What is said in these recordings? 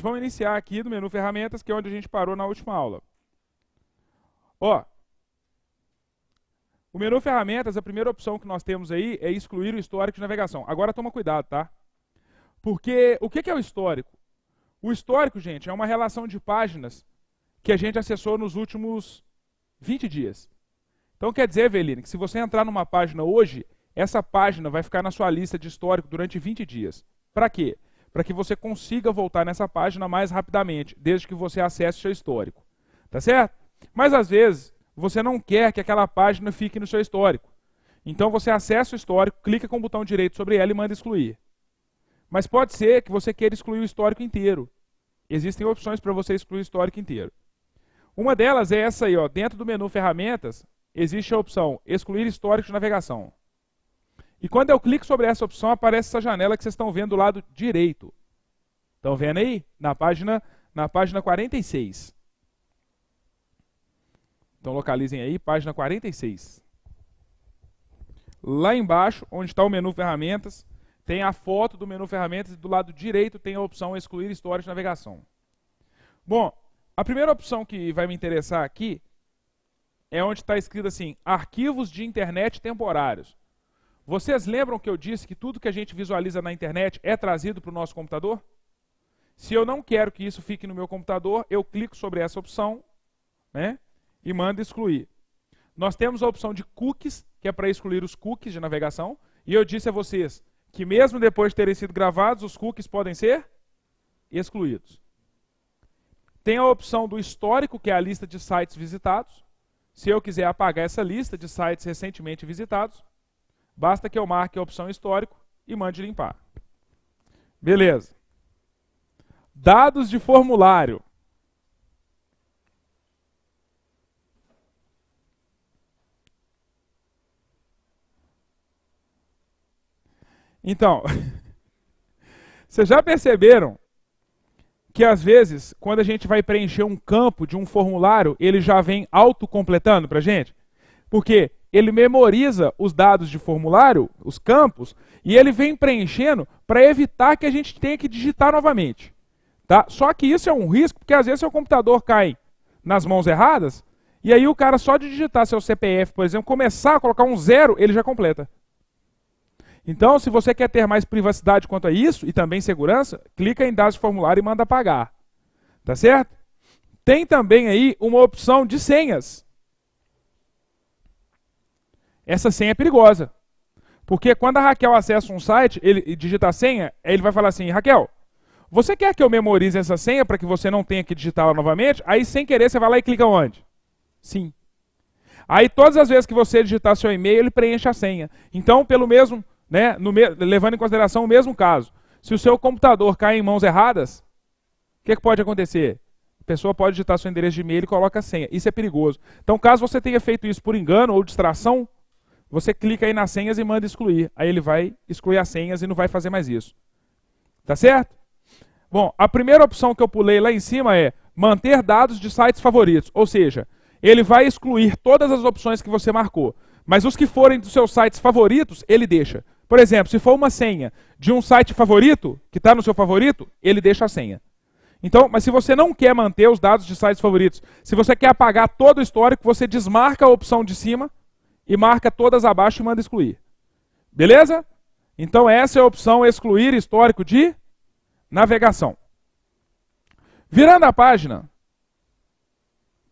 Vamos iniciar aqui do menu ferramentas, que é onde a gente parou na última aula. Ó, o menu ferramentas, a primeira opção que nós temos aí é excluir o histórico de navegação. Agora toma cuidado, tá? Porque o que é o histórico? O histórico, gente, é uma relação de páginas que a gente acessou nos últimos 20 dias. Então quer dizer, Eveline que se você entrar numa página hoje, essa página vai ficar na sua lista de histórico durante 20 dias. Para quê? para que você consiga voltar nessa página mais rapidamente, desde que você acesse o seu histórico. Tá certo? Mas às vezes você não quer que aquela página fique no seu histórico. Então você acessa o histórico, clica com o botão direito sobre ela e manda excluir. Mas pode ser que você queira excluir o histórico inteiro. Existem opções para você excluir o histórico inteiro. Uma delas é essa aí, ó. dentro do menu ferramentas, existe a opção excluir histórico de navegação. E quando eu clico sobre essa opção, aparece essa janela que vocês estão vendo do lado direito. Estão vendo aí? Na página, na página 46. Então localizem aí, página 46. Lá embaixo, onde está o menu ferramentas, tem a foto do menu ferramentas e do lado direito tem a opção excluir história de navegação. Bom, a primeira opção que vai me interessar aqui é onde está escrito assim, arquivos de internet temporários. Vocês lembram que eu disse que tudo que a gente visualiza na internet é trazido para o nosso computador? Se eu não quero que isso fique no meu computador, eu clico sobre essa opção né, e mando excluir. Nós temos a opção de cookies, que é para excluir os cookies de navegação. E eu disse a vocês que mesmo depois de terem sido gravados, os cookies podem ser excluídos. Tem a opção do histórico, que é a lista de sites visitados. Se eu quiser apagar essa lista de sites recentemente visitados, Basta que eu marque a opção histórico e mande limpar. Beleza. Dados de formulário. Então, vocês já perceberam que às vezes, quando a gente vai preencher um campo de um formulário, ele já vem autocompletando para a gente? quê? ele memoriza os dados de formulário, os campos, e ele vem preenchendo para evitar que a gente tenha que digitar novamente. Tá? Só que isso é um risco, porque às vezes seu computador cai nas mãos erradas, e aí o cara só de digitar seu CPF, por exemplo, começar a colocar um zero, ele já completa. Então, se você quer ter mais privacidade quanto a isso, e também segurança, clica em dados de formulário e manda pagar. Tá certo? Tem também aí uma opção de senhas. Essa senha é perigosa. Porque quando a Raquel acessa um site ele, digita a senha, ele vai falar assim, Raquel, você quer que eu memorize essa senha para que você não tenha que digitá-la novamente? Aí, sem querer, você vai lá e clica onde? Sim. Aí, todas as vezes que você digitar seu e-mail, ele preenche a senha. Então, pelo mesmo, né, me... levando em consideração o mesmo caso, se o seu computador cai em mãos erradas, o que, que pode acontecer? A pessoa pode digitar seu endereço de e-mail e coloca a senha. Isso é perigoso. Então, caso você tenha feito isso por engano ou distração, você clica aí nas senhas e manda excluir. Aí ele vai excluir as senhas e não vai fazer mais isso. Tá certo? Bom, a primeira opção que eu pulei lá em cima é manter dados de sites favoritos. Ou seja, ele vai excluir todas as opções que você marcou. Mas os que forem dos seus sites favoritos, ele deixa. Por exemplo, se for uma senha de um site favorito, que está no seu favorito, ele deixa a senha. Então, mas se você não quer manter os dados de sites favoritos, se você quer apagar todo o histórico, você desmarca a opção de cima e marca todas abaixo e manda excluir. Beleza? Então essa é a opção excluir histórico de navegação. Virando a página,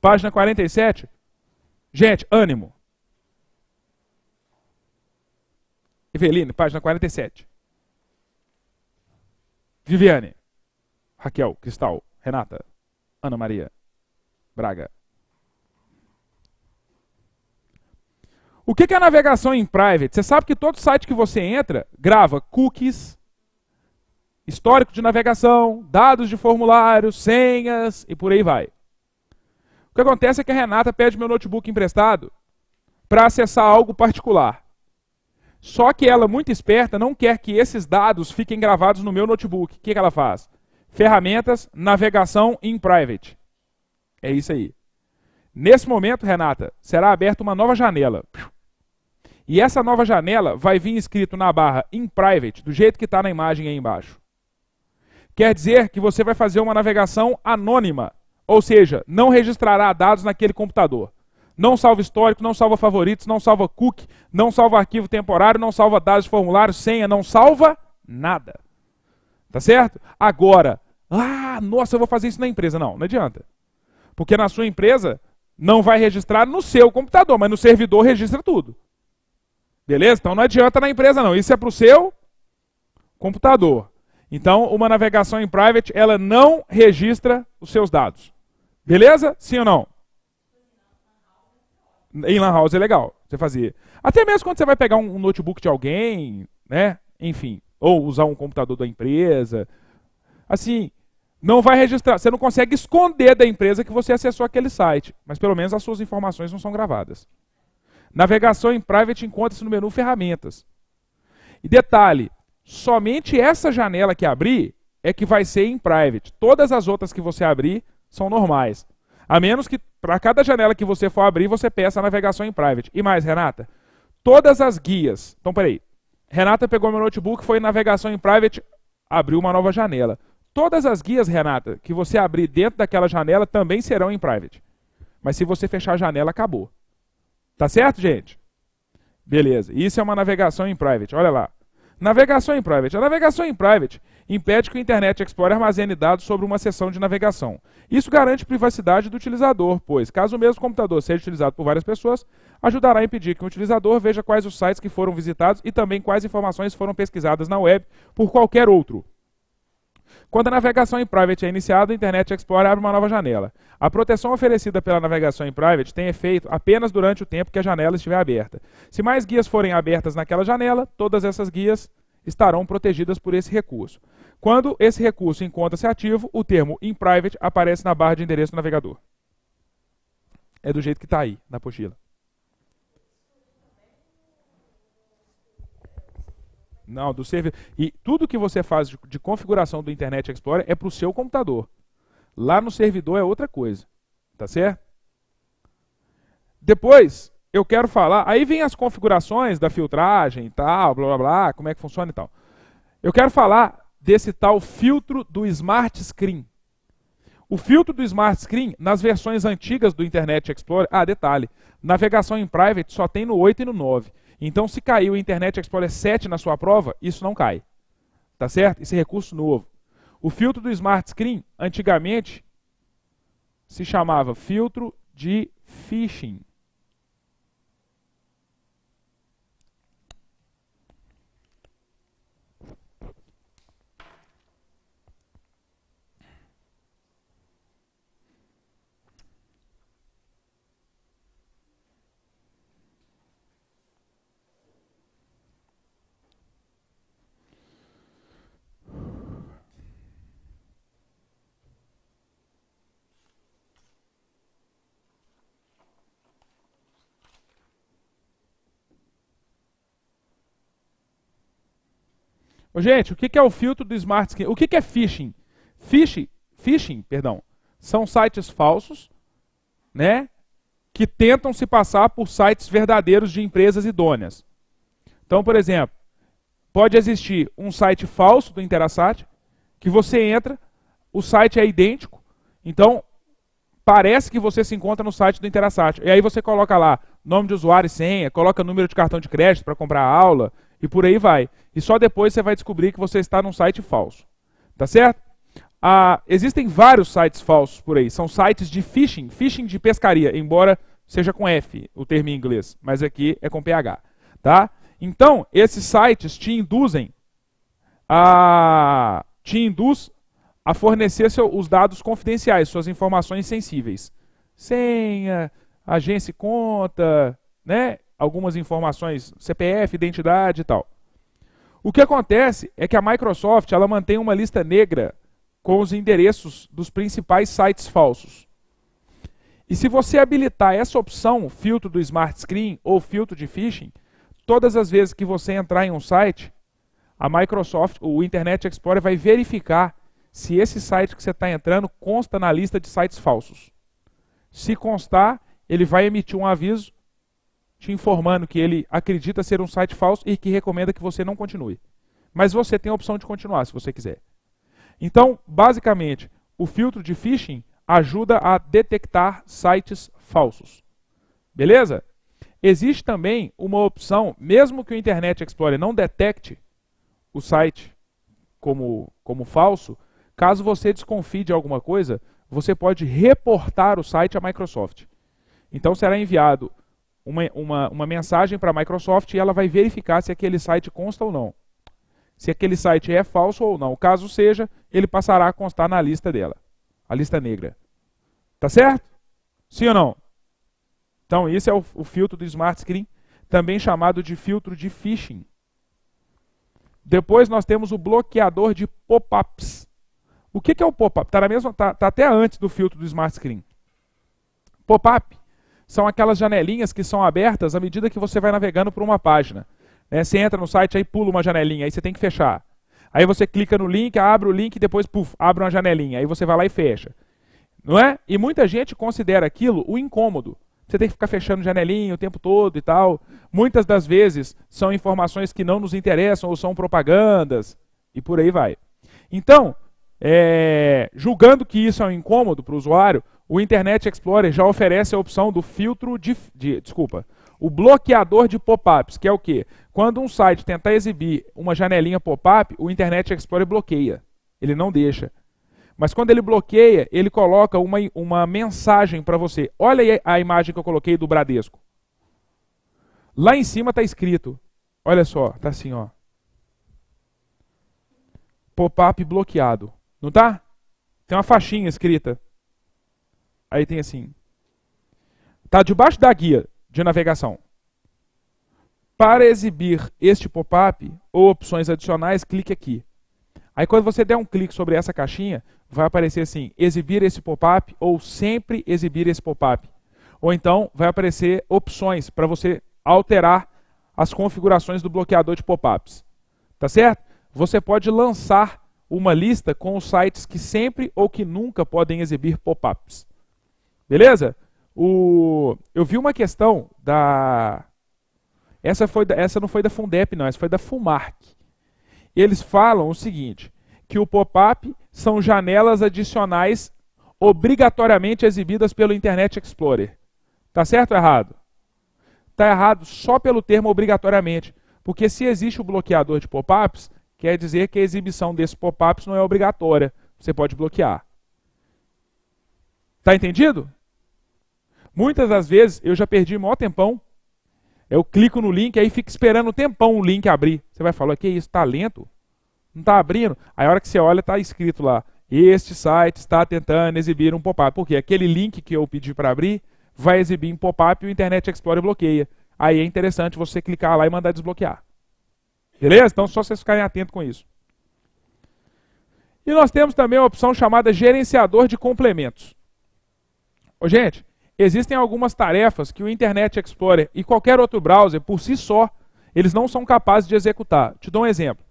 página 47, gente, ânimo. Eveline, página 47. Viviane, Raquel, Cristal, Renata, Ana Maria, Braga. O que é navegação em private? Você sabe que todo site que você entra grava cookies, histórico de navegação, dados de formulário, senhas e por aí vai. O que acontece é que a Renata pede meu notebook emprestado para acessar algo particular. Só que ela, muito esperta, não quer que esses dados fiquem gravados no meu notebook. O que, que ela faz? Ferramentas, navegação em private. É isso aí. Nesse momento, Renata, será aberta uma nova janela. E essa nova janela vai vir escrito na barra em private, do jeito que está na imagem aí embaixo. Quer dizer que você vai fazer uma navegação anônima, ou seja, não registrará dados naquele computador. Não salva histórico, não salva favoritos, não salva cookie, não salva arquivo temporário, não salva dados, de formulário, senha, não salva nada. Tá certo? Agora, ah, nossa, eu vou fazer isso na empresa. Não, não adianta. Porque na sua empresa não vai registrar no seu computador, mas no servidor registra tudo. Beleza? Então não adianta na empresa não. Isso é para o seu computador. Então, uma navegação em private, ela não registra os seus dados. Beleza? Sim ou não? Em lan house é legal você fazer. Até mesmo quando você vai pegar um notebook de alguém, né? Enfim, ou usar um computador da empresa. Assim, não vai registrar. Você não consegue esconder da empresa que você acessou aquele site. Mas pelo menos as suas informações não são gravadas. Navegação em private encontra-se no menu ferramentas. E detalhe, somente essa janela que abrir é que vai ser em private. Todas as outras que você abrir são normais. A menos que para cada janela que você for abrir, você peça a navegação em private. E mais, Renata, todas as guias. Então, peraí. Renata pegou meu notebook, foi em navegação em private, abriu uma nova janela. Todas as guias, Renata, que você abrir dentro daquela janela também serão em private. Mas se você fechar a janela, acabou. Tá certo, gente? Beleza. Isso é uma navegação em private. Olha lá. Navegação em private. A navegação em private impede que o Internet Explorer armazene dados sobre uma seção de navegação. Isso garante privacidade do utilizador, pois, caso o mesmo computador seja utilizado por várias pessoas, ajudará a impedir que o utilizador veja quais os sites que foram visitados e também quais informações foram pesquisadas na web por qualquer outro. Quando a navegação em private é iniciada, o Internet Explorer abre uma nova janela. A proteção oferecida pela navegação em private tem efeito apenas durante o tempo que a janela estiver aberta. Se mais guias forem abertas naquela janela, todas essas guias estarão protegidas por esse recurso. Quando esse recurso encontra-se ativo, o termo in private aparece na barra de endereço do navegador. É do jeito que está aí, na apostila. Não, do servidor. E tudo que você faz de, de configuração do Internet Explorer é para o seu computador. Lá no servidor é outra coisa. Tá certo? Depois, eu quero falar. Aí vem as configurações da filtragem e tal, blá blá blá, como é que funciona e tal. Eu quero falar desse tal filtro do Smart Screen. O filtro do Smart Screen, nas versões antigas do Internet Explorer, ah, detalhe, navegação em private só tem no 8 e no 9. Então, se caiu o Internet Explorer 7 na sua prova, isso não cai. Tá certo? Esse recurso novo. O filtro do Smart Screen, antigamente, se chamava filtro de phishing. Gente, o que é o filtro do Smart Skin? O que é phishing? Phishing, phishing perdão, são sites falsos, né? Que tentam se passar por sites verdadeiros de empresas idôneas. Então, por exemplo, pode existir um site falso do Interasat, que você entra, o site é idêntico, então parece que você se encontra no site do Interasat. E aí você coloca lá nome de usuário e senha, coloca número de cartão de crédito para comprar aula, e por aí vai. E só depois você vai descobrir que você está num site falso. Tá certo? Ah, existem vários sites falsos por aí. São sites de phishing, phishing de pescaria, embora seja com F o termo em inglês, mas aqui é com PH. Tá? Então, esses sites te induzem a, te induz a fornecer seu, os dados confidenciais, suas informações sensíveis. Senha, agência e conta, né? algumas informações, CPF, identidade e tal. O que acontece é que a Microsoft ela mantém uma lista negra com os endereços dos principais sites falsos. E se você habilitar essa opção, filtro do Smart Screen ou filtro de phishing, todas as vezes que você entrar em um site, a Microsoft, o Internet Explorer vai verificar se esse site que você está entrando consta na lista de sites falsos. Se constar, ele vai emitir um aviso te informando que ele acredita ser um site falso e que recomenda que você não continue. Mas você tem a opção de continuar se você quiser. Então, basicamente, o filtro de phishing ajuda a detectar sites falsos. Beleza? Existe também uma opção, mesmo que o Internet Explorer não detecte o site como, como falso, caso você desconfie de alguma coisa, você pode reportar o site à Microsoft. Então será enviado uma, uma, uma mensagem para a Microsoft e ela vai verificar se aquele site consta ou não. Se aquele site é falso ou não. Caso seja, ele passará a constar na lista dela. A lista negra. Tá certo? Sim ou não? Então, esse é o, o filtro do Smart Screen, também chamado de filtro de phishing. Depois nós temos o bloqueador de pop-ups. O que, que, é o pop-up? Está tá, tá até antes do filtro do Smart Screen. Pop-up são aquelas janelinhas que são abertas à medida que você vai navegando por uma página. Né? Você entra no site, aí pula uma janelinha, aí você tem que fechar. Aí você clica no link, abre o link e depois puff, abre uma janelinha. Aí você vai lá e fecha. Não é? E muita gente considera aquilo o incômodo. Você tem que ficar fechando janelinha o tempo todo e tal. Muitas das vezes são informações que não nos interessam ou são propagandas e por aí vai. Então, é, julgando que isso é um incômodo para o usuário, o Internet Explorer já oferece a opção do filtro de, de desculpa, o bloqueador de pop-ups, que é o quê? Quando um site tentar exibir uma janelinha pop-up, o Internet Explorer bloqueia. Ele não deixa. Mas quando ele bloqueia, ele coloca uma, uma mensagem para você. Olha aí a imagem que eu coloquei do Bradesco. Lá em cima está escrito. Olha só, está assim, ó. Pop-up bloqueado. Não tá? Tem uma faixinha escrita. Aí tem assim. Está debaixo da guia de navegação. Para exibir este pop-up ou opções adicionais, clique aqui. Aí quando você der um clique sobre essa caixinha, vai aparecer assim, exibir esse pop-up ou sempre exibir esse pop-up. Ou então vai aparecer opções para você alterar as configurações do bloqueador de pop-ups. Tá certo? Você pode lançar uma lista com os sites que sempre ou que nunca podem exibir pop-ups. Beleza? O, eu vi uma questão da. Essa, foi da... essa não foi da Fundep, não, essa foi da Fumarc. Eles falam o seguinte: que o pop-up são janelas adicionais obrigatoriamente exibidas pelo Internet Explorer. Tá certo ou errado? Tá errado só pelo termo obrigatoriamente. Porque se existe o bloqueador de pop-ups, quer dizer que a exibição desses pop-ups não é obrigatória. Você pode bloquear. Tá entendido? Muitas das vezes eu já perdi o maior tempão. Eu clico no link, aí fica esperando um tempão o link abrir. Você vai falar, que isso, tá lento? Não está abrindo? Aí a hora que você olha, está escrito lá, este site está tentando exibir um pop-up. Porque aquele link que eu pedi para abrir vai exibir um pop-up e o Internet Explorer bloqueia. Aí é interessante você clicar lá e mandar desbloquear. Beleza? Então só vocês ficarem atentos com isso. E nós temos também a opção chamada gerenciador de complementos. Ô, gente, existem algumas tarefas que o Internet Explorer e qualquer outro browser, por si só, eles não são capazes de executar. Te dou um exemplo.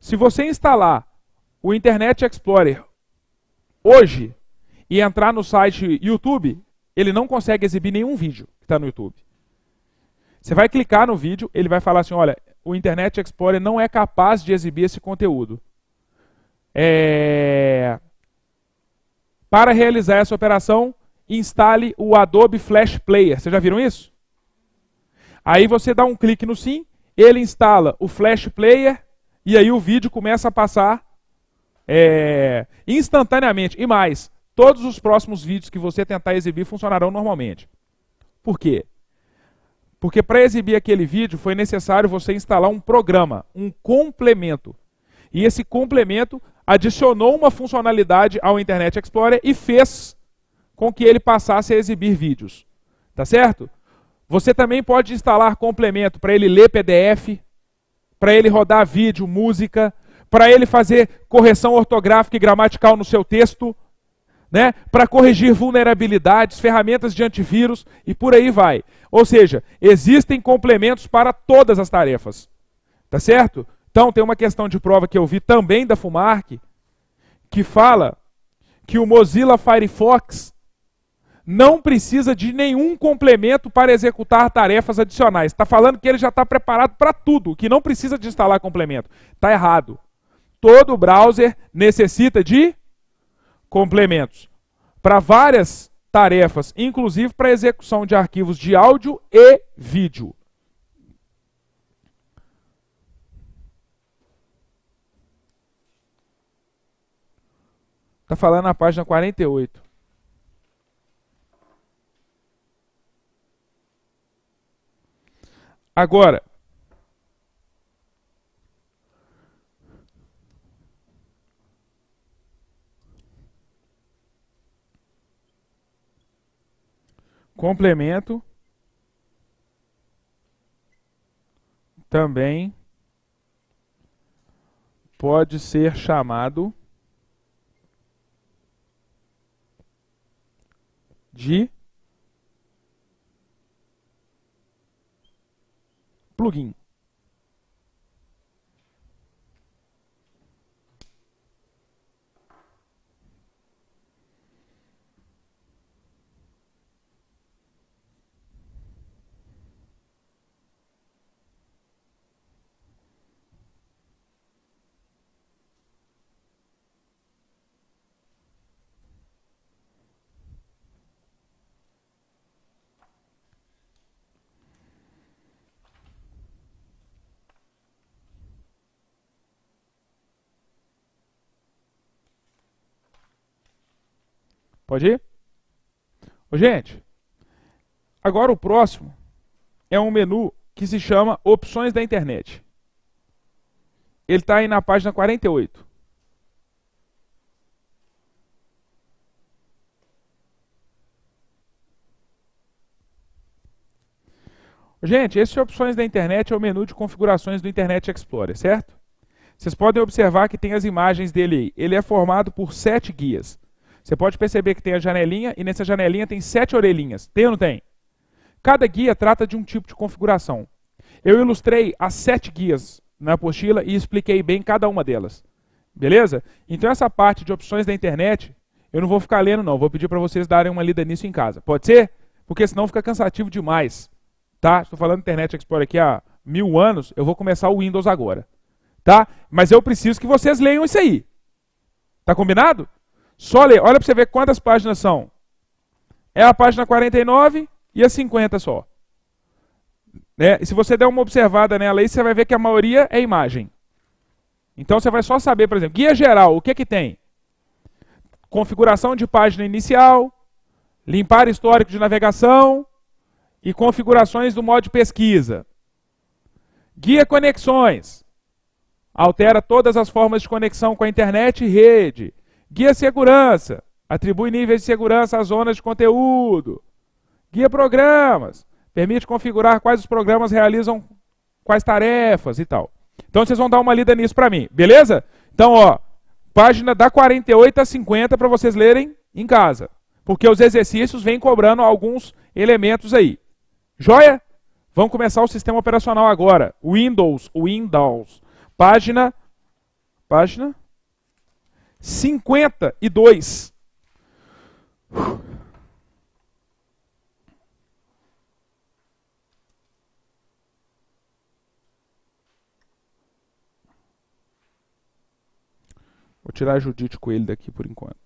Se você instalar o Internet Explorer hoje e entrar no site YouTube, ele não consegue exibir nenhum vídeo que está no YouTube. Você vai clicar no vídeo, ele vai falar assim, olha, o Internet Explorer não é capaz de exibir esse conteúdo. É... Para realizar essa operação, instale o Adobe Flash Player. Vocês já viram isso? Aí você dá um clique no sim, ele instala o Flash Player e aí o vídeo começa a passar é, instantaneamente. E mais, todos os próximos vídeos que você tentar exibir funcionarão normalmente. Por quê? Porque para exibir aquele vídeo foi necessário você instalar um programa, um complemento. E esse complemento adicionou uma funcionalidade ao Internet Explorer e fez com que ele passasse a exibir vídeos. Tá certo? Você também pode instalar complemento para ele ler PDF, para ele rodar vídeo, música, para ele fazer correção ortográfica e gramatical no seu texto, né? para corrigir vulnerabilidades, ferramentas de antivírus e por aí vai. Ou seja, existem complementos para todas as tarefas. Tá certo? Então tem uma questão de prova que eu vi também da Fumarc, que fala que o Mozilla Firefox não precisa de nenhum complemento para executar tarefas adicionais. Está falando que ele já está preparado para tudo, que não precisa de instalar complemento. Está errado. Todo browser necessita de complementos para várias tarefas, inclusive para execução de arquivos de áudio e vídeo. Está falando na página 48. Agora, complemento também pode ser chamado de plugin. Pode ir? Ô, gente, agora o próximo é um menu que se chama Opções da Internet. Ele está aí na página 48. Gente, esse Opções da Internet é o menu de configurações do Internet Explorer, certo? Vocês podem observar que tem as imagens dele aí. Ele é formado por sete guias. Você pode perceber que tem a janelinha e nessa janelinha tem sete orelhinhas. Tem ou não tem? Cada guia trata de um tipo de configuração. Eu ilustrei as sete guias na apostila e expliquei bem cada uma delas. Beleza? Então essa parte de opções da internet, eu não vou ficar lendo não, vou pedir para vocês darem uma lida nisso em casa. Pode ser? Porque senão fica cansativo demais. Tá? Estou falando Internet Explorer aqui há mil anos, eu vou começar o Windows agora. Tá? Mas eu preciso que vocês leiam isso aí. Tá combinado? Só ler, olha para você ver quantas páginas são. É a página 49 e a 50 só. Né? E se você der uma observada nela aí, você vai ver que a maioria é imagem. Então você vai só saber, por exemplo, guia geral, o que é que tem? Configuração de página inicial, limpar histórico de navegação e configurações do modo de pesquisa. Guia conexões. Altera todas as formas de conexão com a internet e rede. Guia segurança. Atribui níveis de segurança às zonas de conteúdo. Guia programas. Permite configurar quais os programas realizam quais tarefas e tal. Então vocês vão dar uma lida nisso para mim, beleza? Então, ó, página da 48 a 50 para vocês lerem em casa. Porque os exercícios vêm cobrando alguns elementos aí. Joia? Vamos começar o sistema operacional agora. Windows, Windows. Página, página 52. Vou tirar a Judite Coelho daqui por enquanto.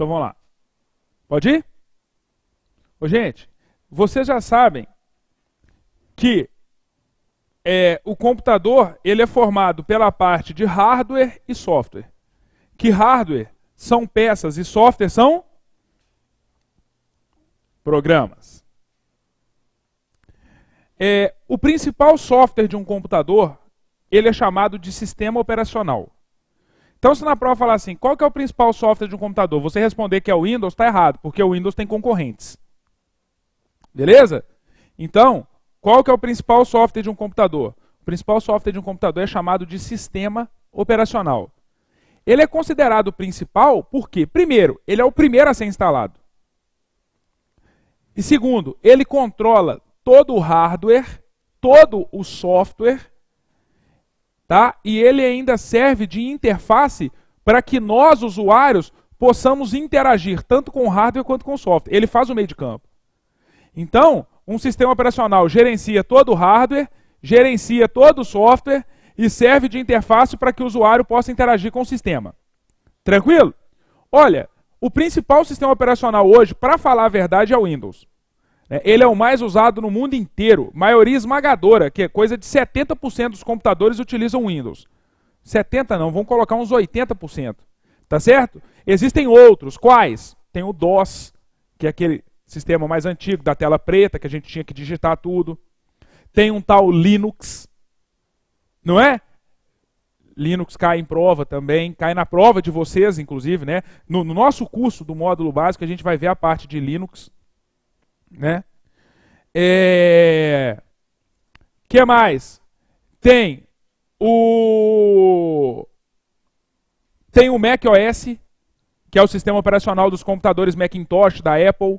Então vamos lá. Pode ir? Ô, gente, vocês já sabem que é, o computador ele é formado pela parte de hardware e software. Que hardware são peças e software são programas. É, o principal software de um computador ele é chamado de sistema operacional. Então, se na prova falar assim, qual que é o principal software de um computador? Você responder que é o Windows, está errado, porque o Windows tem concorrentes. Beleza? Então, qual que é o principal software de um computador? O principal software de um computador é chamado de sistema operacional. Ele é considerado o principal porque, primeiro, ele é o primeiro a ser instalado. E segundo, ele controla todo o hardware, todo o software tá? E ele ainda serve de interface para que nós, usuários, possamos interagir tanto com o hardware quanto com o software. Ele faz o meio de campo. Então, um sistema operacional gerencia todo o hardware, gerencia todo o software e serve de interface para que o usuário possa interagir com o sistema. Tranquilo? Olha, o principal sistema operacional hoje, para falar a verdade, é o Windows. É, ele é o mais usado no mundo inteiro, maioria esmagadora, que é coisa de 70% dos computadores utilizam Windows. 70 não, vamos colocar uns 80%. Tá certo? Existem outros, quais? Tem o DOS, que é aquele sistema mais antigo da tela preta que a gente tinha que digitar tudo. Tem um tal Linux, não é? Linux cai em prova também, cai na prova de vocês, inclusive, né? No, no nosso curso do módulo básico, a gente vai ver a parte de Linux né? É... que mais? Tem o tem o macOS que é o sistema operacional dos computadores Macintosh da Apple,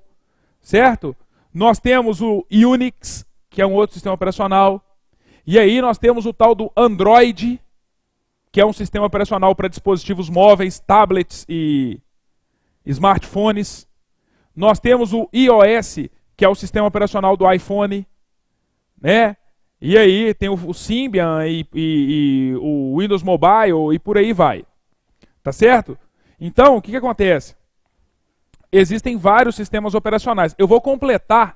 certo? Nós temos o Unix, que é um outro sistema operacional. E aí nós temos o tal do Android, que é um sistema operacional para dispositivos móveis, tablets e smartphones. Nós temos o iOS, que é o sistema operacional do iPhone, né? E aí tem o, Symbian e, e, e, o Windows Mobile e por aí vai. Tá certo? Então, o que, que acontece? Existem vários sistemas operacionais. Eu vou completar,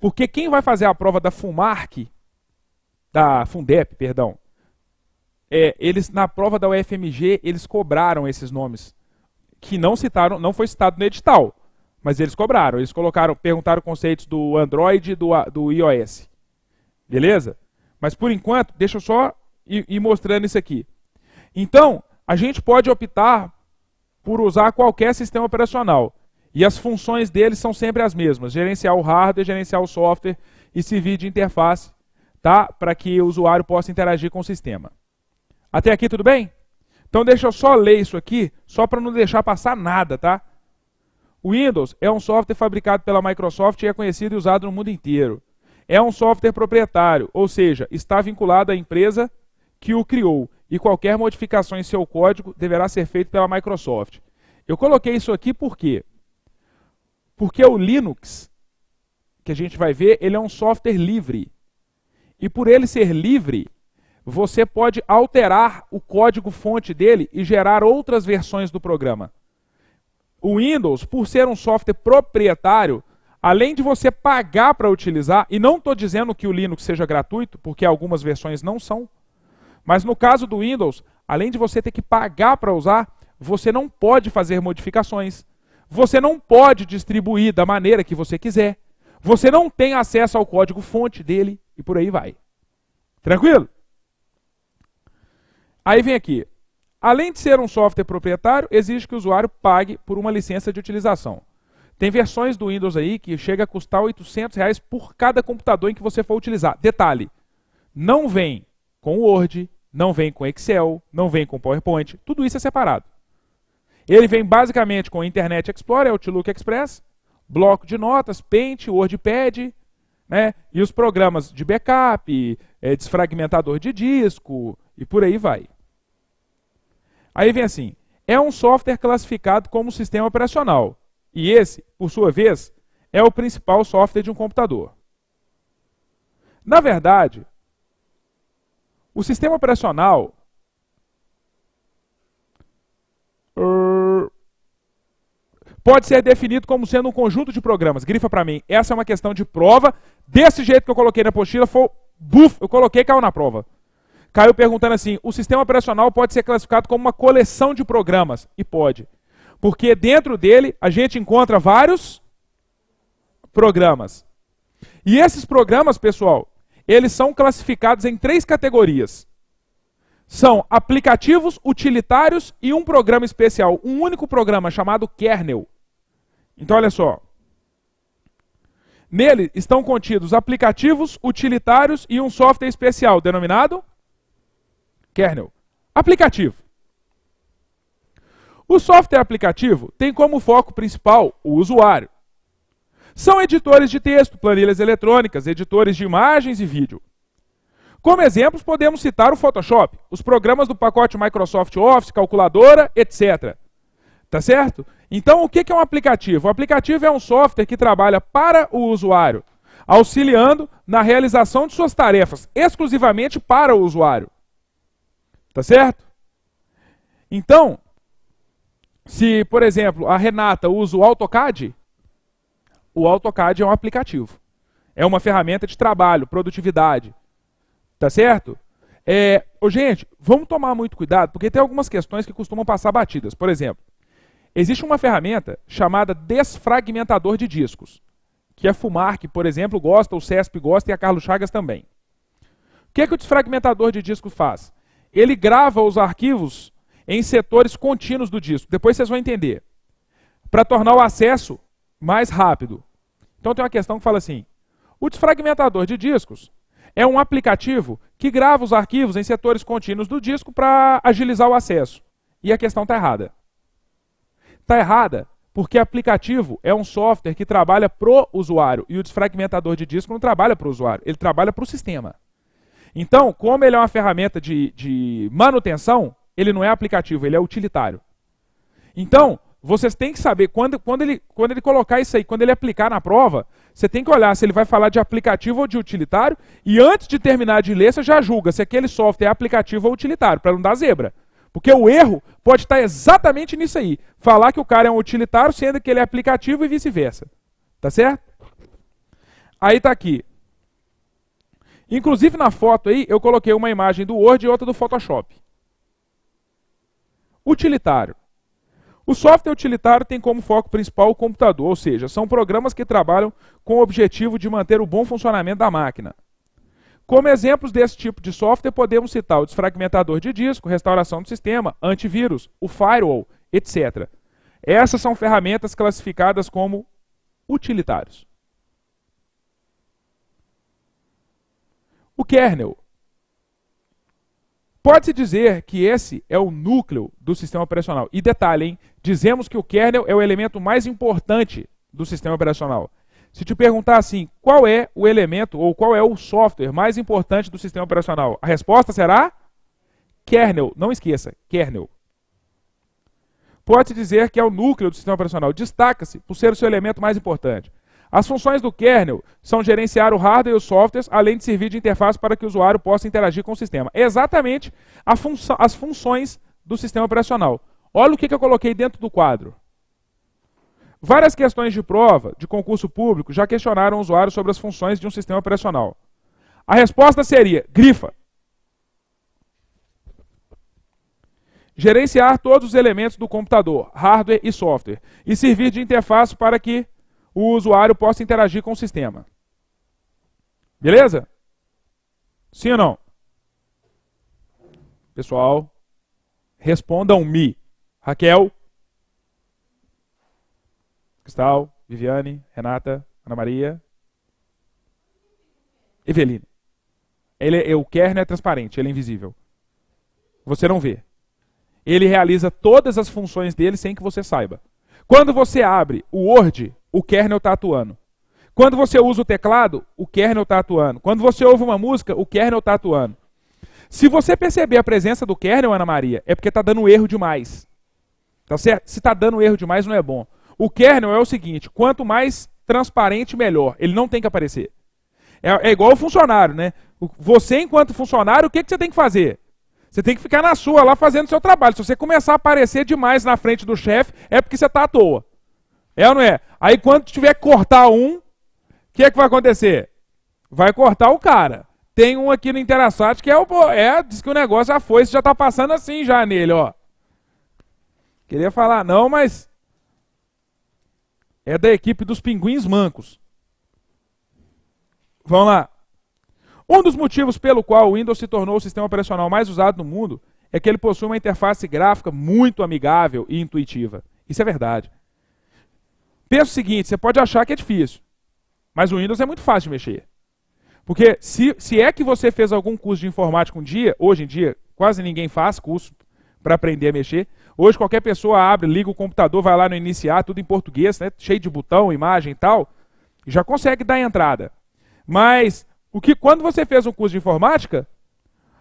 porque quem vai fazer a prova da FUMARC, da Fundep, perdão, é, eles na prova da UFMG, eles cobraram esses nomes, que não citaram, não foi citado no edital. Mas eles cobraram, eles colocaram, perguntaram conceitos do Android e do, do iOS. Beleza? Mas por enquanto, deixa eu só ir, ir mostrando isso aqui. Então, a gente pode optar por usar qualquer sistema operacional. E as funções deles são sempre as mesmas: gerenciar o hardware, gerenciar o software e servir de interface, tá? Para que o usuário possa interagir com o sistema. Até aqui tudo bem? Então deixa eu só ler isso aqui, só para não deixar passar nada, tá? O Windows é um software fabricado pela Microsoft e é conhecido e usado no mundo inteiro. É um software proprietário, ou seja, está vinculado à empresa que o criou e qualquer modificação em seu código deverá ser feita pela Microsoft. Eu coloquei isso aqui por quê? Porque o Linux, que a gente vai ver, ele é um software livre. E por ele ser livre, você pode alterar o código-fonte dele e gerar outras versões do programa o Windows, por ser um software proprietário, além de você pagar para utilizar, e não estou dizendo que o Linux seja gratuito, porque algumas versões não são, mas no caso do Windows, além de você ter que pagar para usar, você não pode fazer modificações. Você não pode distribuir da maneira que você quiser. Você não tem acesso ao código fonte dele e por aí vai. Tranquilo? Aí vem aqui. Além de ser um software proprietário, exige que o usuário pague por uma licença de utilização. Tem versões do Windows aí que chega a custar R$ 800 reais por cada computador em que você for utilizar. Detalhe, não vem com Word, não vem com Excel, não vem com PowerPoint, tudo isso é separado. Ele vem basicamente com Internet Explorer, Outlook Express, bloco de notas, Paint, WordPad, né? e os programas de backup, é, desfragmentador de disco, e por aí vai. Aí vem assim: é um software classificado como sistema operacional. E esse, por sua vez, é o principal software de um computador. Na verdade, o sistema operacional pode ser definido como sendo um conjunto de programas. Grifa para mim. Essa é uma questão de prova. Desse jeito que eu coloquei na apostila, foi buf, eu coloquei caiu na prova. Caiu perguntando assim: o sistema operacional pode ser classificado como uma coleção de programas? E pode. Porque dentro dele a gente encontra vários programas. E esses programas, pessoal, eles são classificados em três categorias. São aplicativos, utilitários e um programa especial, um único programa chamado kernel. Então olha só. Nele estão contidos aplicativos, utilitários e um software especial denominado kernel. Aplicativo. O software aplicativo tem como foco principal o usuário. São editores de texto, planilhas eletrônicas, editores de imagens e vídeo. Como exemplos, podemos citar o Photoshop, os programas do pacote Microsoft Office, calculadora, etc. Tá certo? Então, o que é um aplicativo? O aplicativo é um software que trabalha para o usuário, auxiliando na realização de suas tarefas exclusivamente para o usuário. Tá certo? Então, se, por exemplo, a Renata usa o AutoCAD, o AutoCAD é um aplicativo. É uma ferramenta de trabalho, produtividade. Tá certo? É, ô, gente, vamos tomar muito cuidado, porque tem algumas questões que costumam passar batidas. Por exemplo, existe uma ferramenta chamada desfragmentador de discos, que a é Fumarc, por exemplo, gosta, o CESP gosta e a Carlos Chagas também. O que, é que o desfragmentador de disco faz? ele grava os arquivos em setores contínuos do disco. Depois vocês vão entender. Para tornar o acesso mais rápido. Então tem uma questão que fala assim: o desfragmentador de discos é um aplicativo que grava os arquivos em setores contínuos do disco para agilizar o acesso. E a questão está errada. Está errada porque aplicativo é um software que trabalha pro usuário e o desfragmentador de disco não trabalha para o usuário, ele trabalha para o sistema. Então, como ele é uma ferramenta de, de manutenção, ele não é aplicativo, ele é utilitário. Então, vocês têm que saber, quando, quando, ele, quando ele colocar isso aí, quando ele aplicar na prova, você tem que olhar se ele vai falar de aplicativo ou de utilitário, e antes de terminar de ler, você já julga se aquele software é aplicativo ou utilitário, para não dar zebra. Porque o erro pode estar exatamente nisso aí. Falar que o cara é um utilitário, sendo que ele é aplicativo e vice-versa. Tá certo? Aí está aqui. Inclusive na foto aí, eu coloquei uma imagem do Word e outra do Photoshop. Utilitário. O software utilitário tem como foco principal o computador, ou seja, são programas que trabalham com o objetivo de manter o bom funcionamento da máquina. Como exemplos desse tipo de software, podemos citar o desfragmentador de disco, restauração do sistema, antivírus, o firewall, etc. Essas são ferramentas classificadas como utilitários. o kernel. Pode-se dizer que esse é o núcleo do sistema operacional. E detalhe, hein? dizemos que o kernel é o elemento mais importante do sistema operacional. Se te perguntar assim, qual é o elemento ou qual é o software mais importante do sistema operacional? A resposta será kernel. Não esqueça, kernel. Pode-se dizer que é o núcleo do sistema operacional. Destaca-se por ser o seu elemento mais importante. As funções do kernel são gerenciar o hardware e os softwares, além de servir de interface para que o usuário possa interagir com o sistema. É exatamente as funções do sistema operacional. Olha o que, que eu coloquei dentro do quadro. Várias questões de prova de concurso público já questionaram o usuário sobre as funções de um sistema operacional. A resposta seria, grifa. Gerenciar todos os elementos do computador, hardware e software, e servir de interface para que o usuário possa interagir com o sistema. Beleza? Sim ou não? Pessoal, respondam-me. Raquel, Cristal, Viviane, Renata, Ana Maria, Eveline. Ele, o kernel é transparente, ele é invisível. Você não vê. Ele realiza todas as funções dele sem que você saiba. Quando você abre o Word, o kernel está atuando. Quando você usa o teclado, o kernel está atuando. Quando você ouve uma música, o kernel está atuando. Se você perceber a presença do kernel, Ana Maria, é porque está dando erro demais. Tá certo? Se está dando erro demais, não é bom. O kernel é o seguinte: quanto mais transparente, melhor. Ele não tem que aparecer. É, é igual o funcionário, né? Você, enquanto funcionário, o que, que você tem que fazer? Você tem que ficar na sua lá fazendo o seu trabalho. Se você começar a aparecer demais na frente do chefe, é porque você está à toa. É ou não é? Aí quando tiver que cortar um, o que é que vai acontecer? Vai cortar o cara. Tem um aqui no Interassat que é o. É, diz que o negócio já foi, já tá passando assim já nele, ó. Queria falar não, mas. É da equipe dos pinguins mancos. Vamos lá. Um dos motivos pelo qual o Windows se tornou o sistema operacional mais usado no mundo é que ele possui uma interface gráfica muito amigável e intuitiva. Isso é verdade. Pensa o seguinte, você pode achar que é difícil, mas o Windows é muito fácil de mexer. Porque se, se é que você fez algum curso de informática um dia, hoje em dia quase ninguém faz curso para aprender a mexer. Hoje qualquer pessoa abre, liga o computador, vai lá no iniciar, tudo em português, né, cheio de botão, imagem e tal, e já consegue dar entrada. Mas o que quando você fez um curso de informática,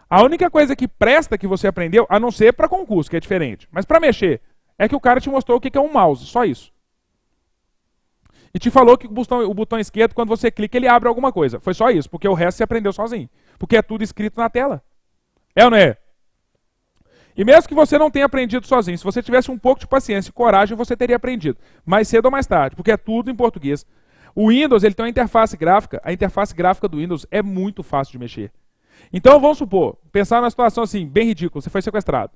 a única coisa que presta que você aprendeu, a não ser para concurso, que é diferente, mas para mexer, é que o cara te mostrou o que é um mouse, só isso. E te falou que o botão, o botão esquerdo, quando você clica, ele abre alguma coisa. Foi só isso, porque o resto você aprendeu sozinho. Porque é tudo escrito na tela. É ou não é? E mesmo que você não tenha aprendido sozinho, se você tivesse um pouco de paciência e coragem, você teria aprendido. Mais cedo ou mais tarde, porque é tudo em português. O Windows ele tem uma interface gráfica. A interface gráfica do Windows é muito fácil de mexer. Então vamos supor, pensar numa situação assim, bem ridícula, você foi sequestrado.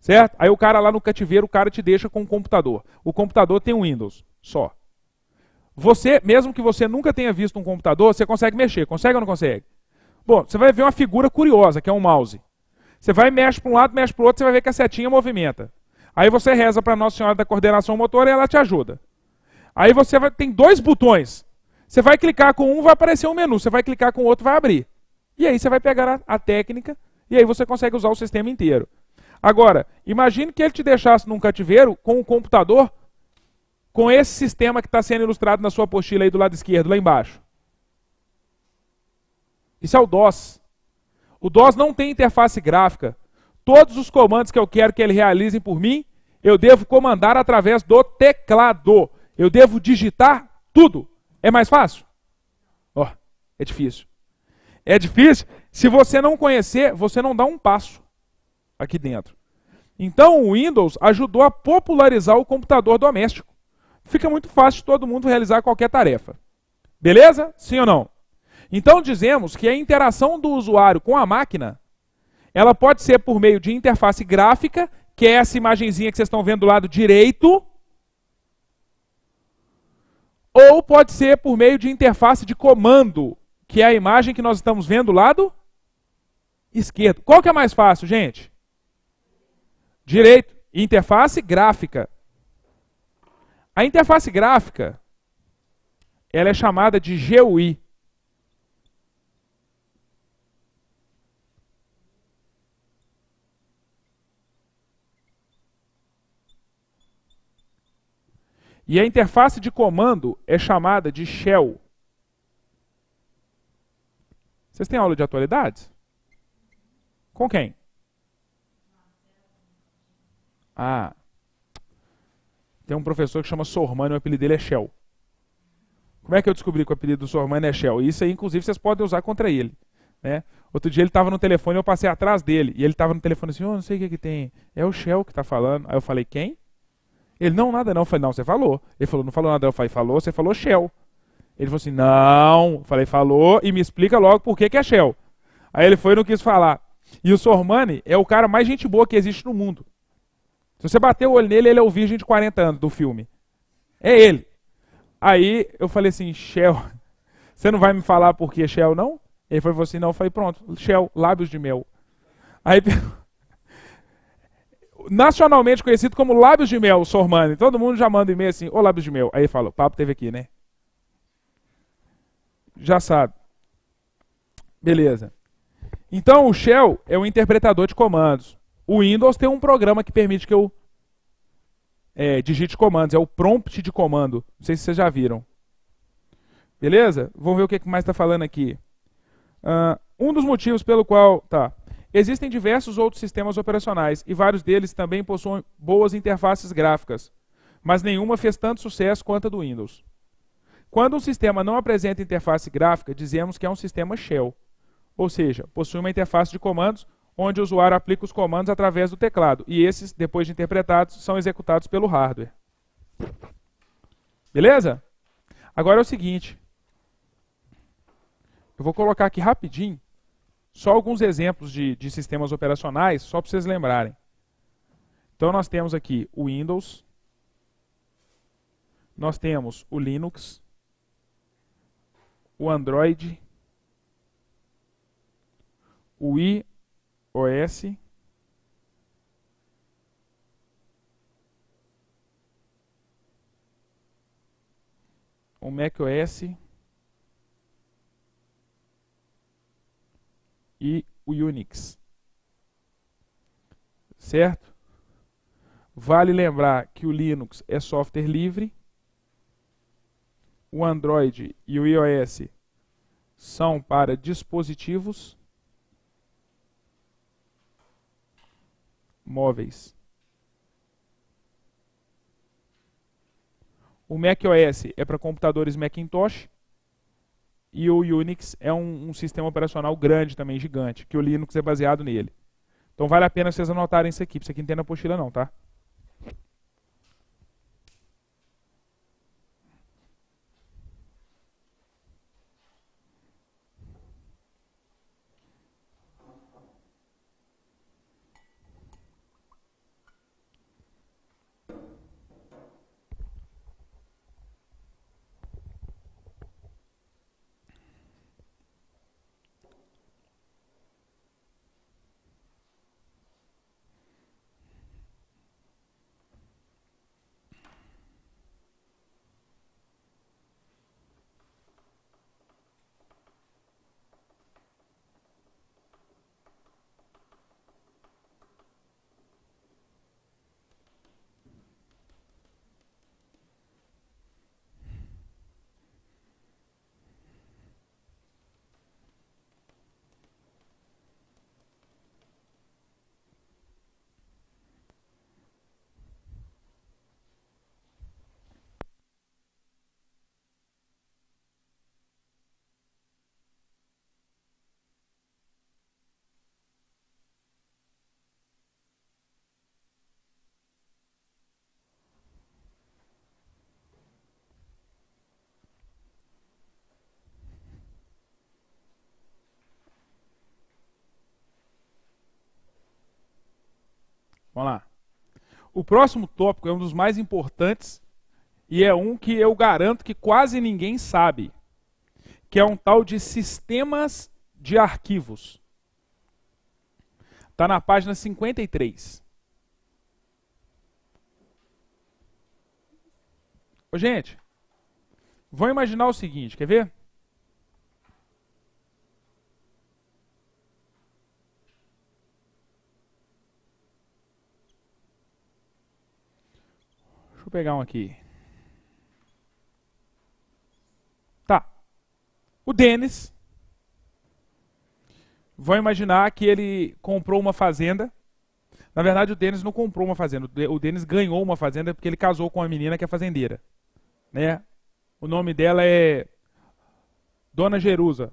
Certo? Aí o cara lá no cativeiro, o cara te deixa com o computador. O computador tem um Windows só. Você, mesmo que você nunca tenha visto um computador, você consegue mexer. Consegue ou não consegue? Bom, você vai ver uma figura curiosa, que é um mouse. Você vai, mexe para um lado, mexe para o outro, você vai ver que a setinha movimenta. Aí você reza para Nossa Senhora da Coordenação Motora e ela te ajuda. Aí você vai, tem dois botões. Você vai clicar com um, vai aparecer um menu. Você vai clicar com o outro, vai abrir. E aí você vai pegar a, a técnica e aí você consegue usar o sistema inteiro. Agora, imagine que ele te deixasse num cativeiro com um computador com esse sistema que está sendo ilustrado na sua apostila aí do lado esquerdo, lá embaixo. Isso é o DOS. O DOS não tem interface gráfica. Todos os comandos que eu quero que ele realize por mim, eu devo comandar através do teclado. Eu devo digitar tudo. É mais fácil? Ó, oh, é difícil. É difícil. Se você não conhecer, você não dá um passo aqui dentro. Então o Windows ajudou a popularizar o computador doméstico fica muito fácil todo mundo realizar qualquer tarefa. Beleza? Sim ou não? Então dizemos que a interação do usuário com a máquina, ela pode ser por meio de interface gráfica, que é essa imagenzinha que vocês estão vendo do lado direito, ou pode ser por meio de interface de comando, que é a imagem que nós estamos vendo do lado esquerdo. Qual que é mais fácil, gente? Direito. Interface gráfica. A interface gráfica ela é chamada de GUI. E a interface de comando é chamada de shell. Vocês têm aula de atualidades? Com quem? Ah, tem um professor que chama Sormani, o apelido dele é Shell. Como é que eu descobri que o apelido do Sormani é Shell? Isso aí, inclusive, vocês podem usar contra ele. Né? Outro dia ele estava no telefone, eu passei atrás dele. E ele estava no telefone assim, eu oh, não sei o que, é que tem. É o Shell que está falando. Aí eu falei, quem? Ele, não, nada não. Eu falei, não, você falou. Ele falou, não falou nada. Eu falei, falou, você falou Shell. Ele falou assim, não. Eu falei, falou e me explica logo por que, que é Shell. Aí ele foi e não quis falar. E o Sormani é o cara mais gente boa que existe no mundo. Se você bater o olho nele, ele é o virgem de 40 anos do filme. É ele. Aí eu falei assim, Shell, você não vai me falar por que Shell, não? Ele falou assim, não. Eu falei, pronto, Shell, lábios de mel. Aí, nacionalmente conhecido como lábios de mel, Sormani. Todo mundo já manda e-mail assim, ô lábios de mel. Aí ele falou, papo teve aqui, né? Já sabe. Beleza. Então, o Shell é o interpretador de comandos. O Windows tem um programa que permite que eu é, digite comandos, é o prompt de comando. Não sei se vocês já viram. Beleza? Vamos ver o que mais está falando aqui. Uh, um dos motivos pelo qual... Tá. Existem diversos outros sistemas operacionais e vários deles também possuem boas interfaces gráficas, mas nenhuma fez tanto sucesso quanto a do Windows. Quando um sistema não apresenta interface gráfica, dizemos que é um sistema shell, ou seja, possui uma interface de comandos onde o usuário aplica os comandos através do teclado. E esses, depois de interpretados, são executados pelo hardware. Beleza? Agora é o seguinte. Eu vou colocar aqui rapidinho só alguns exemplos de, de sistemas operacionais, só para vocês lembrarem. Então nós temos aqui o Windows, nós temos o Linux, o Android, o i OS Mac OS e o Unix. Certo? Vale lembrar que o Linux é software livre, o Android e o iOS são para dispositivos móveis. O macOS é para computadores Macintosh e o Unix é um, um, sistema operacional grande também, gigante, que o Linux é baseado nele. Então vale a pena vocês anotarem isso aqui, porque isso aqui não tem na apostila não, tá? Vamos lá. O próximo tópico é um dos mais importantes e é um que eu garanto que quase ninguém sabe, que é um tal de sistemas de arquivos. Está na página 53. Ô, gente, vão imaginar o seguinte, quer ver? eu pegar um aqui. Tá. O Denis. Vão imaginar que ele comprou uma fazenda. Na verdade, o Denis não comprou uma fazenda. O Denis ganhou uma fazenda porque ele casou com uma menina que é fazendeira. Né? O nome dela é Dona Jerusa.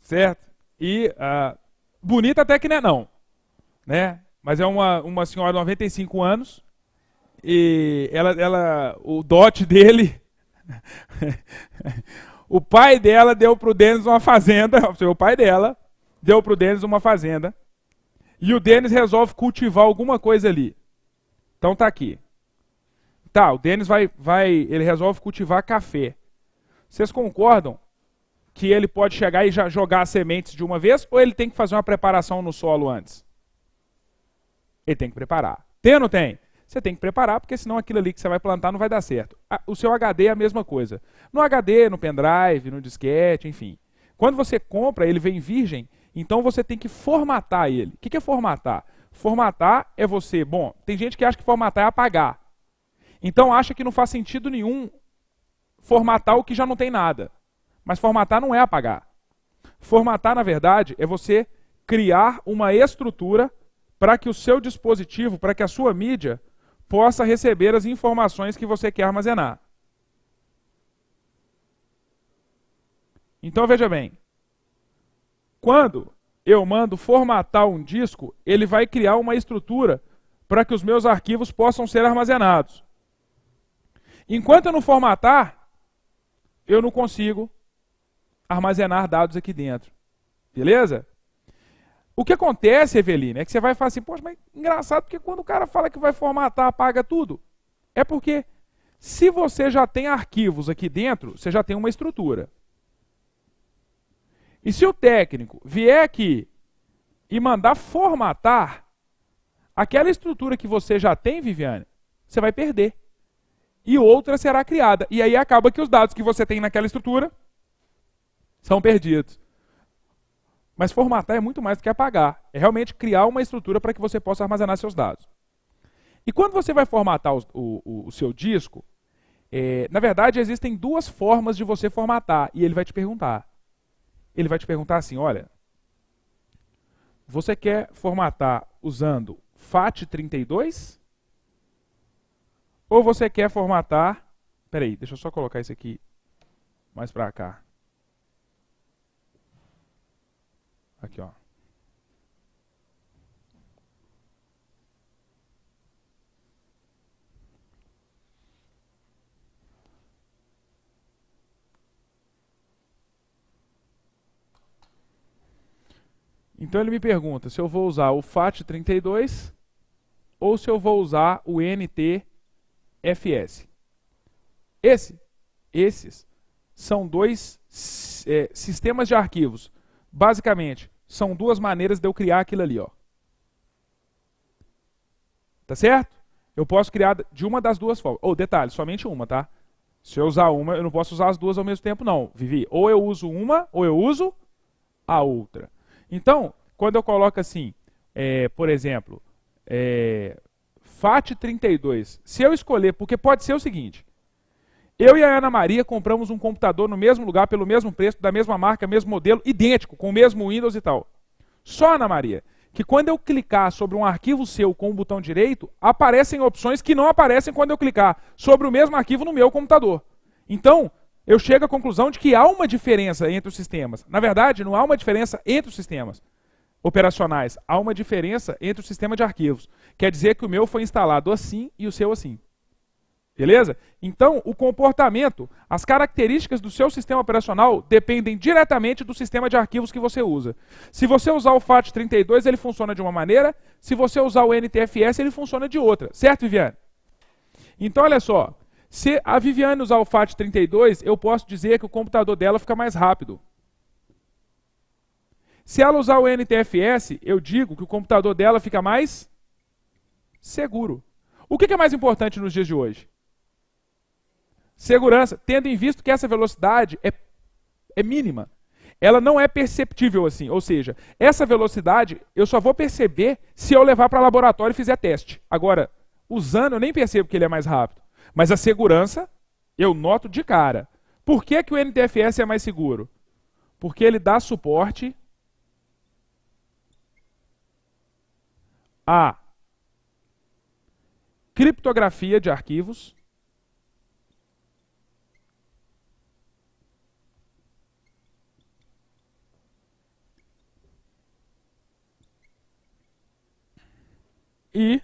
Certo? E uh, bonita até que não é não. Né? Mas é uma, uma senhora de 95 anos e ela, ela, o dote dele, o pai dela deu para o Denis uma fazenda, o pai dela deu para o Denis uma fazenda. E o Denis resolve cultivar alguma coisa ali. Então tá aqui. Tá, o Denis vai, vai, ele resolve cultivar café. Vocês concordam que ele pode chegar e já jogar as sementes de uma vez ou ele tem que fazer uma preparação no solo antes? Ele tem que preparar. Tem ou não tem? Você tem que preparar, porque senão aquilo ali que você vai plantar não vai dar certo. O seu HD é a mesma coisa. No HD, no pendrive, no disquete, enfim. Quando você compra, ele vem virgem, então você tem que formatar ele. O que é formatar? Formatar é você. Bom, tem gente que acha que formatar é apagar. Então acha que não faz sentido nenhum formatar o que já não tem nada. Mas formatar não é apagar. Formatar, na verdade, é você criar uma estrutura para que o seu dispositivo, para que a sua mídia possa receber as informações que você quer armazenar. Então veja bem, quando eu mando formatar um disco, ele vai criar uma estrutura para que os meus arquivos possam ser armazenados. Enquanto eu não formatar, eu não consigo armazenar dados aqui dentro. Beleza? O que acontece, Evelina, é que você vai falar assim, poxa, mas engraçado porque quando o cara fala que vai formatar, apaga tudo, é porque se você já tem arquivos aqui dentro, você já tem uma estrutura. E se o técnico vier aqui e mandar formatar, aquela estrutura que você já tem, Viviane, você vai perder. E outra será criada. E aí acaba que os dados que você tem naquela estrutura são perdidos. Mas formatar é muito mais do que apagar. É realmente criar uma estrutura para que você possa armazenar seus dados. E quando você vai formatar o, o, o seu disco, é, na verdade existem duas formas de você formatar e ele vai te perguntar. Ele vai te perguntar assim, olha, você quer formatar usando FAT32 ou você quer formatar... Peraí, deixa eu só colocar isso aqui mais para cá. Aqui, ó. Então ele me pergunta se eu vou usar o FAT32 ou se eu vou usar o NTFS. Esse, esses são dois é, sistemas de arquivos basicamente, são duas maneiras de eu criar aquilo ali, ó. Tá certo? Eu posso criar de uma das duas formas. Ou oh, detalhe, somente uma, tá? Se eu usar uma, eu não posso usar as duas ao mesmo tempo, não, Vivi. Ou eu uso uma, ou eu uso a outra. Então, quando eu coloco assim, é, por exemplo, é, FAT32, se eu escolher, porque pode ser o seguinte, eu e a Ana Maria compramos um computador no mesmo lugar, pelo mesmo preço, da mesma marca, mesmo modelo, idêntico, com o mesmo Windows e tal. Só, Ana Maria, que quando eu clicar sobre um arquivo seu com o botão direito, aparecem opções que não aparecem quando eu clicar sobre o mesmo arquivo no meu computador. Então, eu chego à conclusão de que há uma diferença entre os sistemas. Na verdade, não há uma diferença entre os sistemas operacionais, há uma diferença entre o sistema de arquivos. Quer dizer que o meu foi instalado assim e o seu assim. Beleza? Então, o comportamento, as características do seu sistema operacional dependem diretamente do sistema de arquivos que você usa. Se você usar o FAT32, ele funciona de uma maneira. Se você usar o NTFS, ele funciona de outra. Certo, Viviane? Então, olha só. Se a Viviane usar o FAT32, eu posso dizer que o computador dela fica mais rápido. Se ela usar o NTFS, eu digo que o computador dela fica mais seguro. O que é mais importante nos dias de hoje? Segurança, tendo em visto que essa velocidade é, é mínima. Ela não é perceptível assim, ou seja, essa velocidade eu só vou perceber se eu levar para laboratório e fizer teste. Agora, usando eu nem percebo que ele é mais rápido, mas a segurança eu noto de cara. Por que, que o NTFS é mais seguro? Porque ele dá suporte a criptografia de arquivos, e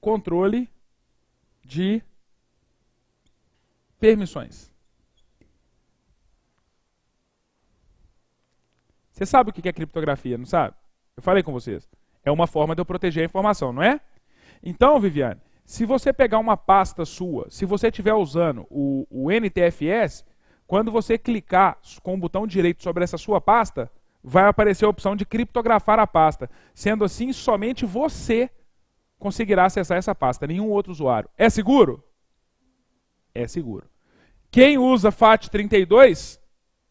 controle de permissões. Você sabe o que é criptografia, não sabe? Eu falei com vocês. É uma forma de eu proteger a informação, não é? Então, Viviane, se você pegar uma pasta sua, se você estiver usando o, o NTFS, quando você clicar com o botão direito sobre essa sua pasta, vai aparecer a opção de criptografar a pasta. Sendo assim, somente você conseguirá acessar essa pasta, nenhum outro usuário. É seguro? É seguro. Quem usa FAT32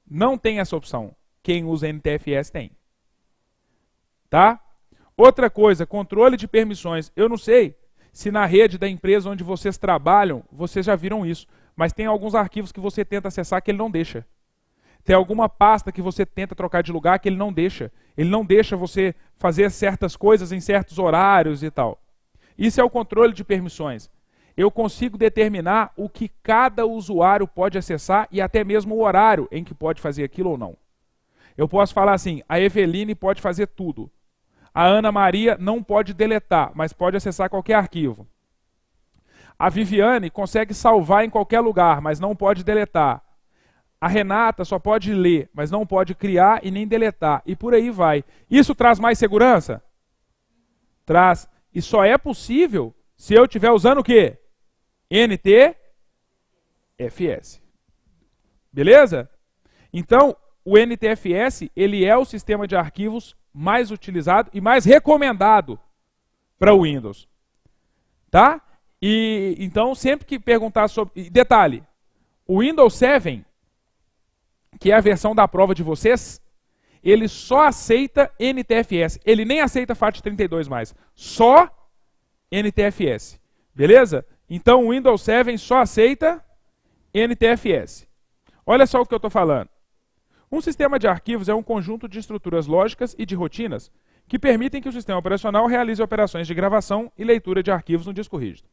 não tem essa opção. Quem usa NTFS tem. Tá? Outra coisa, controle de permissões. Eu não sei se na rede da empresa onde vocês trabalham, vocês já viram isso, mas tem alguns arquivos que você tenta acessar que ele não deixa. Tem alguma pasta que você tenta trocar de lugar que ele não deixa. Ele não deixa você fazer certas coisas em certos horários e tal. Isso é o controle de permissões. Eu consigo determinar o que cada usuário pode acessar e até mesmo o horário em que pode fazer aquilo ou não. Eu posso falar assim: a Eveline pode fazer tudo. A Ana Maria não pode deletar, mas pode acessar qualquer arquivo. A Viviane consegue salvar em qualquer lugar, mas não pode deletar. A Renata só pode ler, mas não pode criar e nem deletar. E por aí vai. Isso traz mais segurança? Traz. E só é possível se eu estiver usando o quê? NTFS. Beleza? Então, o NTFS, ele é o sistema de arquivos mais utilizado e mais recomendado para o Windows. Tá? E então sempre que perguntar sobre, detalhe, o Windows 7 que é a versão da prova de vocês, ele só aceita NTFS. Ele nem aceita FAT 32 mais. Só NTFS. Beleza? Então o Windows 7 só aceita NTFS. Olha só o que eu estou falando. Um sistema de arquivos é um conjunto de estruturas lógicas e de rotinas que permitem que o sistema operacional realize operações de gravação e leitura de arquivos no disco rígido.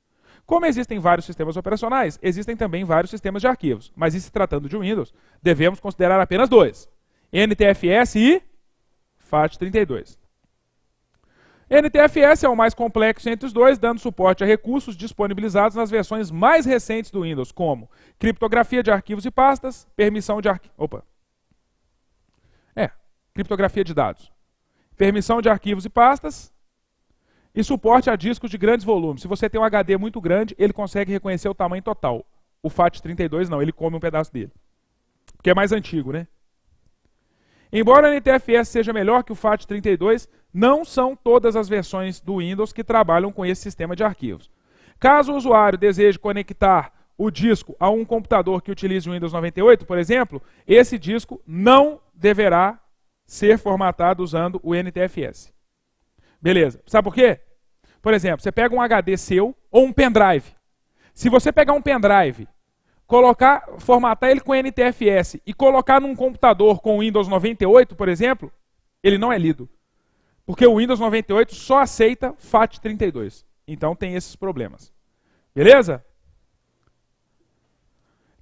Como existem vários sistemas operacionais, existem também vários sistemas de arquivos. Mas em se tratando de Windows, devemos considerar apenas dois: NTFS e FAT32. NTFS é o mais complexo entre os dois, dando suporte a recursos disponibilizados nas versões mais recentes do Windows, como criptografia de arquivos e pastas, permissão de arquivos. Opa! É, criptografia de dados. Permissão de arquivos e pastas, e suporte a discos de grandes volumes. Se você tem um HD muito grande, ele consegue reconhecer o tamanho total. O FAT32 não, ele come um pedaço dele. Porque é mais antigo, né? Embora a NTFS seja melhor que o FAT32, não são todas as versões do Windows que trabalham com esse sistema de arquivos. Caso o usuário deseje conectar o disco a um computador que utilize o Windows 98, por exemplo, esse disco não deverá ser formatado usando o NTFS. Beleza. Sabe por quê? Por exemplo, você pega um HD seu ou um pendrive. Se você pegar um pendrive, colocar, formatar ele com NTFS e colocar num computador com Windows 98, por exemplo, ele não é lido. Porque o Windows 98 só aceita FAT32. Então tem esses problemas. Beleza?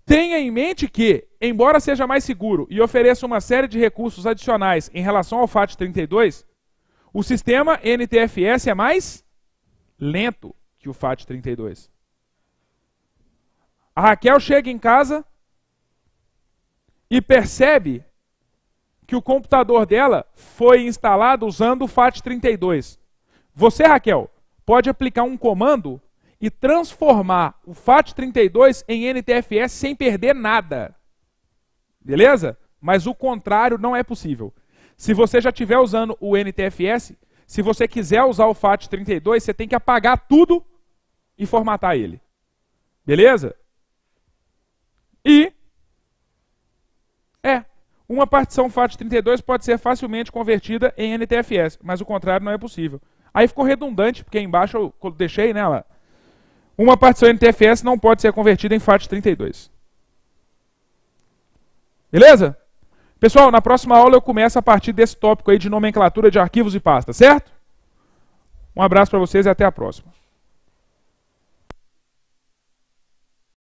Tenha em mente que, embora seja mais seguro e ofereça uma série de recursos adicionais em relação ao FAT32, o sistema NTFS é mais lento que o FAT32. A Raquel chega em casa e percebe que o computador dela foi instalado usando o FAT32. Você, Raquel, pode aplicar um comando e transformar o FAT32 em NTFS sem perder nada. Beleza? Mas o contrário não é possível. Se você já estiver usando o NTFS, se você quiser usar o FAT32, você tem que apagar tudo e formatar ele. Beleza? E é, uma partição FAT32 pode ser facilmente convertida em NTFS, mas o contrário não é possível. Aí ficou redundante, porque embaixo eu deixei nela. Né, uma partição NTFS não pode ser convertida em FAT32. Beleza? Pessoal, na próxima aula eu começo a partir desse tópico aí de nomenclatura de arquivos e pastas, certo? Um abraço para vocês e até a próxima.